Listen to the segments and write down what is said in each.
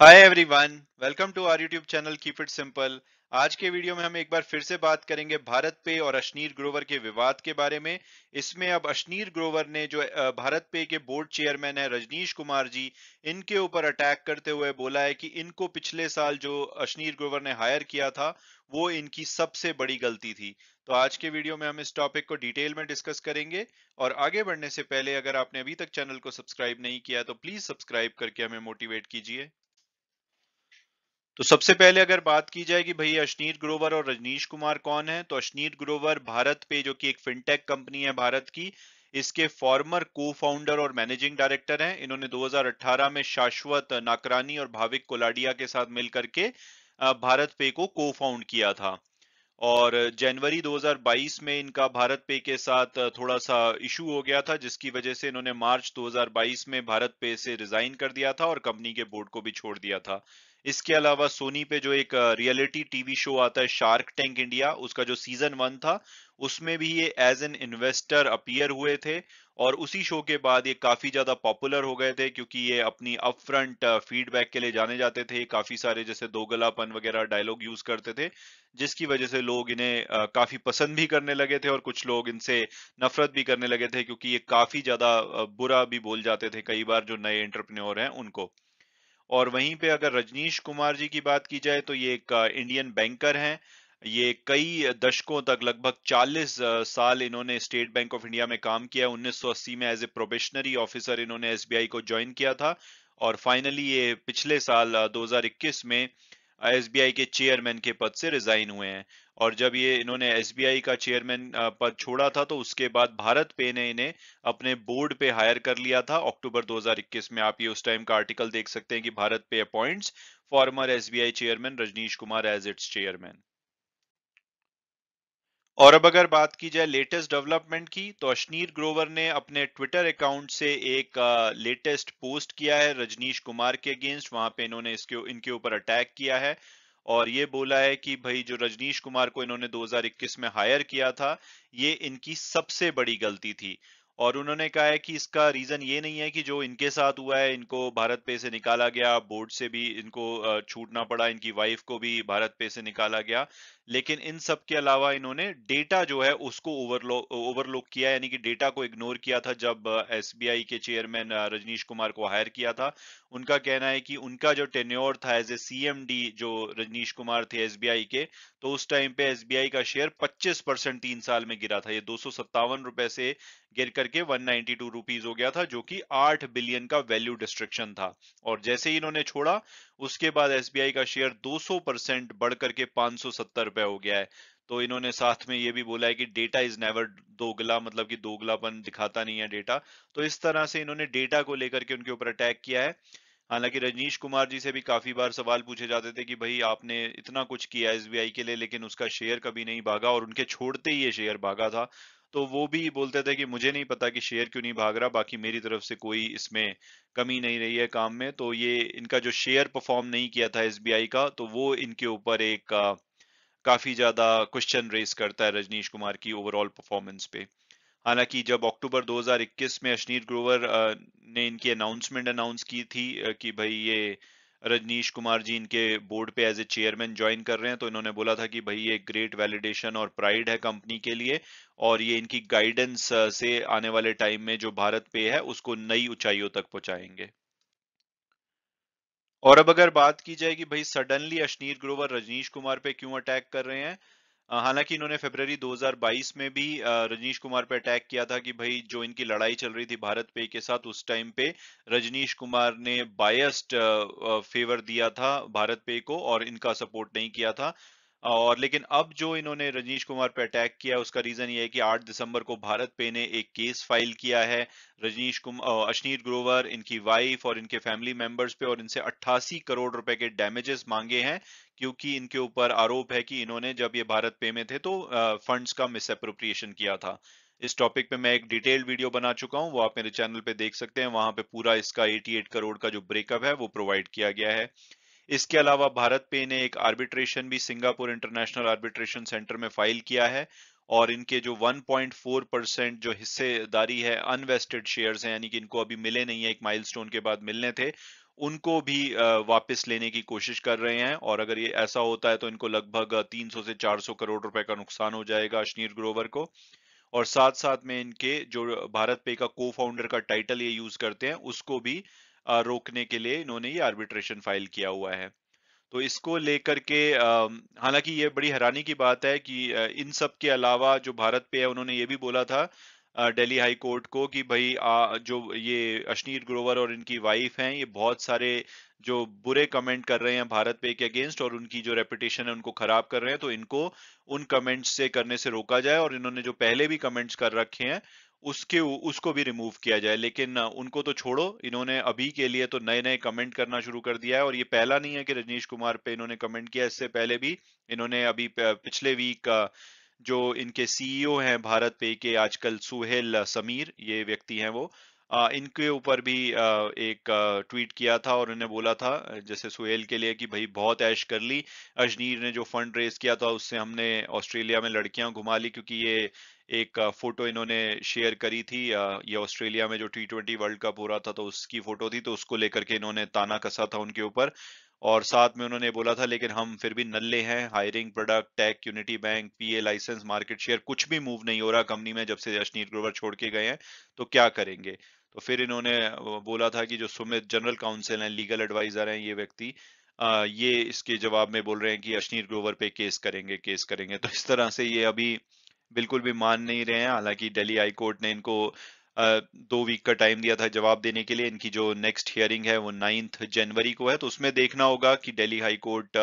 hi everyone welcome to our YouTube channel keep it simple आज के video में हम एक बार फिर से बात करेंगे भारत पे और अश्नीर ग्रोवर के विवाद के बारे में इसमें अब अश्नीर ग्रोवर ने जो भारत पे के बोर्ड चेयरमैन है रजनीश कुमार जी इनके ऊपर अटैक करते हुए बोला है कि इनको पिछले साल जो अश्नीर ग्रोवर ने हायर किया था वो इनकी सबसे बड़ी गलती थी तो आज के वीडियो में हम इस टॉपिक को डिटेल में डिस्कस करेंगे और आगे बढ़ने से पहले अगर आपने अभी तक चैनल को सब्सक्राइब नहीं किया तो प्लीज सब्सक्राइब करके हमें मोटिवेट कीजिए तो सबसे पहले अगर बात की जाए कि भाई अश्नीत ग्रोवर और रजनीश कुमार कौन है तो अश्नीत ग्रोवर भारत पे जो कि एक फिनटेक कंपनी है भारत की इसके फॉर्मर को फाउंडर और मैनेजिंग डायरेक्टर हैं इन्होंने 2018 में शाश्वत नाकरानी और भाविक कोलाडिया के साथ मिलकर के भारत पे को को फाउंड किया था और जनवरी 2022 में इनका भारत पे के साथ थोड़ा सा इशू हो गया था जिसकी वजह से इन्होंने मार्च 2022 में भारत पे से रिजाइन कर दिया था और कंपनी के बोर्ड को भी छोड़ दिया था इसके अलावा सोनी पे जो एक रियलिटी टीवी शो आता है शार्क टैंक इंडिया उसका जो सीजन वन था उसमें भी ये एज एन इन्वेस्टर अपियर हुए थे और उसी शो के बाद ये काफी ज्यादा पॉपुलर हो गए थे क्योंकि ये अपनी अपफ्रंट फीडबैक के लिए जाने जाते थे काफी सारे जैसे दोगलापन वगैरह डायलॉग यूज करते थे जिसकी वजह से लोग इन्हें काफी पसंद भी करने लगे थे और कुछ लोग इनसे नफरत भी करने लगे थे क्योंकि ये काफी ज्यादा बुरा भी बोल जाते थे कई बार जो नए एंटरप्रेन्योर हैं उनको और वहीं पे अगर रजनीश कुमार जी की बात की जाए तो ये एक इंडियन बैंकर हैं ये कई दशकों तक लगभग 40 साल इन्होंने स्टेट बैंक ऑफ इंडिया में काम किया 1980 में एज ए प्रोबेशनरी ऑफिसर इन्होंने एसबीआई को ज्वाइन किया था और फाइनली ये पिछले साल 2021 में एसबीआई के चेयरमैन के पद से रिजाइन हुए हैं और जब ये इन्होंने एसबीआई का चेयरमैन पद छोड़ा था तो उसके बाद भारत पे ने इन्हें अपने बोर्ड पे हायर कर लिया था अक्टूबर 2021 में आप ये उस टाइम का आर्टिकल देख सकते हैं कि BharatPe appoints former SBI chairman Rajnish Kumar as its chairman और अब अगर बात की जाए लेटेस्ट डेवलपमेंट की तो अश्नीर ग्रोवर ने अपने ट्विटर अकाउंट से एक लेटेस्ट पोस्ट किया है रजनीश कुमार के अगेंस्ट वहां पे इन्होंने इसके इनके ऊपर अटैक किया है और ये बोला है कि भाई जो रजनीश कुमार को इन्होंने 2021 में हायर किया था ये इनकी सबसे बड़ी गलती थी और उन्होंने कहा है कि इसका रीजन ये नहीं है कि जो इनके साथ हुआ है इनको भारत पे से निकाला गया बोर्ड से भी इनको छूटना पड़ा इनकी वाइफ को भी भारत पे से निकाला गया लेकिन इन सब के अलावा इन्होंने डेटा जो है उसको ओवरलोक ओवरलुक किया यानी कि डेटा को इग्नोर किया था जब एसबीआई के चेयरमैन रजनीश कुमार को हायर किया था उनका कहना है कि उनका जो टेन्योर था एज ए सी जो रजनीश कुमार थे एस के तो उस टाइम पे एस का शेयर 25 परसेंट तीन साल में गिरा था ये दो रुपए से गिर करके 192 नाइनटी हो गया था जो कि 8 बिलियन का वैल्यू डिस्ट्रिक्शन था और जैसे ही इन्होंने छोड़ा उसके बाद एसबीआई का शेयर 200 परसेंट बढ़ करके पांच रुपए हो गया है तो इन्होंने साथ में ये भी बोला है कि डेटा इज नेवर दोगला मतलब कि दोगलापन दिखाता नहीं है डेटा तो इस तरह से इन्होंने डेटा को लेकर के उनके ऊपर अटैक किया है हालांकि रजनीश कुमार जी से भी काफी बार सवाल पूछे जाते थे कि भाई आपने इतना कुछ किया एसबीआई के लिए लेकिन उसका शेयर कभी नहीं भागा और उनके छोड़ते ही ये शेयर भागा था तो वो भी बोलते थे कि मुझे नहीं पता कि शेयर क्यों नहीं भाग रहा बाकी मेरी तरफ से कोई इसमें कमी नहीं रही है काम में तो ये इनका जो शेयर परफॉर्म नहीं किया था एस का तो वो इनके ऊपर एक काफी ज्यादा क्वेश्चन रेस करता है रजनीश कुमार की ओवरऑल परफॉर्मेंस पे हालांकि जब अक्टूबर 2021 में अश्नीर ग्रोवर ने इनकी अनाउंसमेंट अनाउंस की थी कि भाई ये रजनीश कुमार जी इनके बोर्ड पे एज ए चेयरमैन ज्वाइन कर रहे हैं तो इन्होंने बोला था कि भाई ये ग्रेट वैलिडेशन और प्राइड है कंपनी के लिए और ये इनकी गाइडेंस uh, से आने वाले टाइम में जो भारत पे है उसको नई ऊंचाइयों तक पहुंचाएंगे और अब अगर बात की जाए कि भाई सडनली अश्नीर ग्रोवर रजनीश कुमार पे क्यों अटैक कर रहे हैं हालांकि इन्होंने फरवरी 2022 में भी रजनीश कुमार पे अटैक किया था कि भाई जो इनकी लड़ाई चल रही थी भारत पे के साथ उस टाइम पे रजनीश कुमार ने बायस्ड फेवर दिया था भारत पे को और इनका सपोर्ट नहीं किया था और लेकिन अब जो इन्होंने रजनीश कुमार पे अटैक किया उसका रीजन ये है कि 8 दिसंबर को भारत पे ने एक केस फाइल किया है रजनीश कुमार अश्नीर ग्रोवर इनकी वाइफ और इनके फैमिली मेंबर्स पे और इनसे 88 करोड़ रुपए के डैमेजेस मांगे हैं क्योंकि इनके ऊपर आरोप है कि इन्होंने जब ये भारत पे में थे तो फंड का मिसअप्रोप्रिएशन किया था इस टॉपिक पे मैं एक डिटेल्ड वीडियो बना चुका हूं वो आप मेरे चैनल पे देख सकते हैं वहां पे पूरा इसका 88 करोड़ का जो ब्रेकअप है वो प्रोवाइड किया गया है इसके अलावा भारत पे ने एक आर्बिट्रेशन भी सिंगापुर इंटरनेशनल आर्बिट्रेशन सेंटर में फाइल किया है और इनके जो 1.4 परसेंट जो हिस्सेदारी है अनवेस्टेड शेयर्स हैं यानी कि इनको अभी मिले नहीं है एक माइलस्टोन के बाद मिलने थे उनको भी वापस लेने की कोशिश कर रहे हैं और अगर ये ऐसा होता है तो इनको लगभग 300 से 400 करोड़ रुपए का नुकसान हो जाएगा अश्नीर ग्रोवर को और साथ साथ में इनके जो भारत पे का को फाउंडर का टाइटल ये यूज करते हैं उसको भी रोकने के लिए इन्होंने ये आर्बिट्रेशन फाइल किया हुआ है तो इसको लेकर के हालांकि ये बड़ी हैरानी की बात है कि इन सब के अलावा जो भारत पे है उन्होंने ये भी बोला था दिल्ली हाई कोर्ट को कि भाई आ, जो ये अश्नीर ग्रोवर और इनकी वाइफ हैं ये बहुत सारे जो बुरे कमेंट कर रहे हैं भारत पे के अगेंस्ट और उनकी जो रेपुटेशन है उनको खराब कर रहे हैं तो इनको उन कमेंट्स से करने से रोका जाए और इन्होंने जो पहले भी कमेंट्स कर रखे हैं उसके उसको भी रिमूव किया जाए लेकिन उनको तो छोड़ो इन्होंने अभी के लिए तो नए नए कमेंट करना शुरू कर दिया है और ये पहला नहीं है कि रजनीश कुमार पे इन्होंने कमेंट किया इससे पहले भी इन्होंने अभी पिछले वीक जो इनके सीईओ हैं भारत पे के आजकल सुहेल समीर ये व्यक्ति हैं वो इनके ऊपर भी एक ट्वीट किया था और इन्हें बोला था जैसे सुहेल के लिए कि भाई बहुत ऐश कर ली अजनीर ने जो फंड रेज किया था उससे हमने ऑस्ट्रेलिया में लड़कियां घुमा ली क्योंकि ये एक फोटो इन्होंने शेयर करी थी ये ऑस्ट्रेलिया में जो टी ट्वेंटी वर्ल्ड कप हो रहा था तो उसकी फोटो थी तो उसको लेकर के इन्होंने ताना कसा था उनके ऊपर और साथ में उन्होंने बोला था लेकिन हम फिर भी नल्ले हैं hiring product tech Unity Bank PA licence market share कुछ भी मूव नहीं हो रहा कंपनी में जब से जशनीर ग्रोवर छोड़ के गए हैं तो क्या करेंगे तो फिर इन्होंने बोला था कि जो सुमित जनरल काउंसिल हैं लीगल एडवाइजर हैं ये व्यक्ति ये इसके जवाब में बोल रहे हैं कि अश्नीर ग्रोवर पे केस करेंगे केस करेंगे तो इस तरह से ये अभी बिल्कुल भी मान नहीं रहे हैं हालांकि दिल्ली हाई कोर्ट ने इनको दो वीक का टाइम दिया था जवाब देने के लिए इनकी जो नेक्स्ट हियरिंग है वो नाइन्थ जनवरी को है तो उसमें देखना होगा कि दिल्ली हाई कोर्ट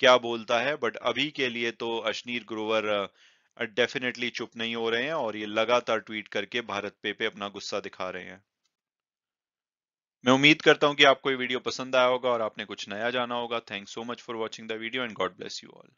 क्या बोलता है बट अभी के लिए तो अश्नीर ग्रोवर डेफिनेटली चुप नहीं हो रहे हैं और ये लगातार ट्वीट करके भारत पे पे अपना गुस्सा दिखा रहे हैं मैं उम्मीद करता हूं कि आपको ये वीडियो पसंद आया होगा और आपने कुछ नया जाना होगा thank so much for watching the video and god bless you all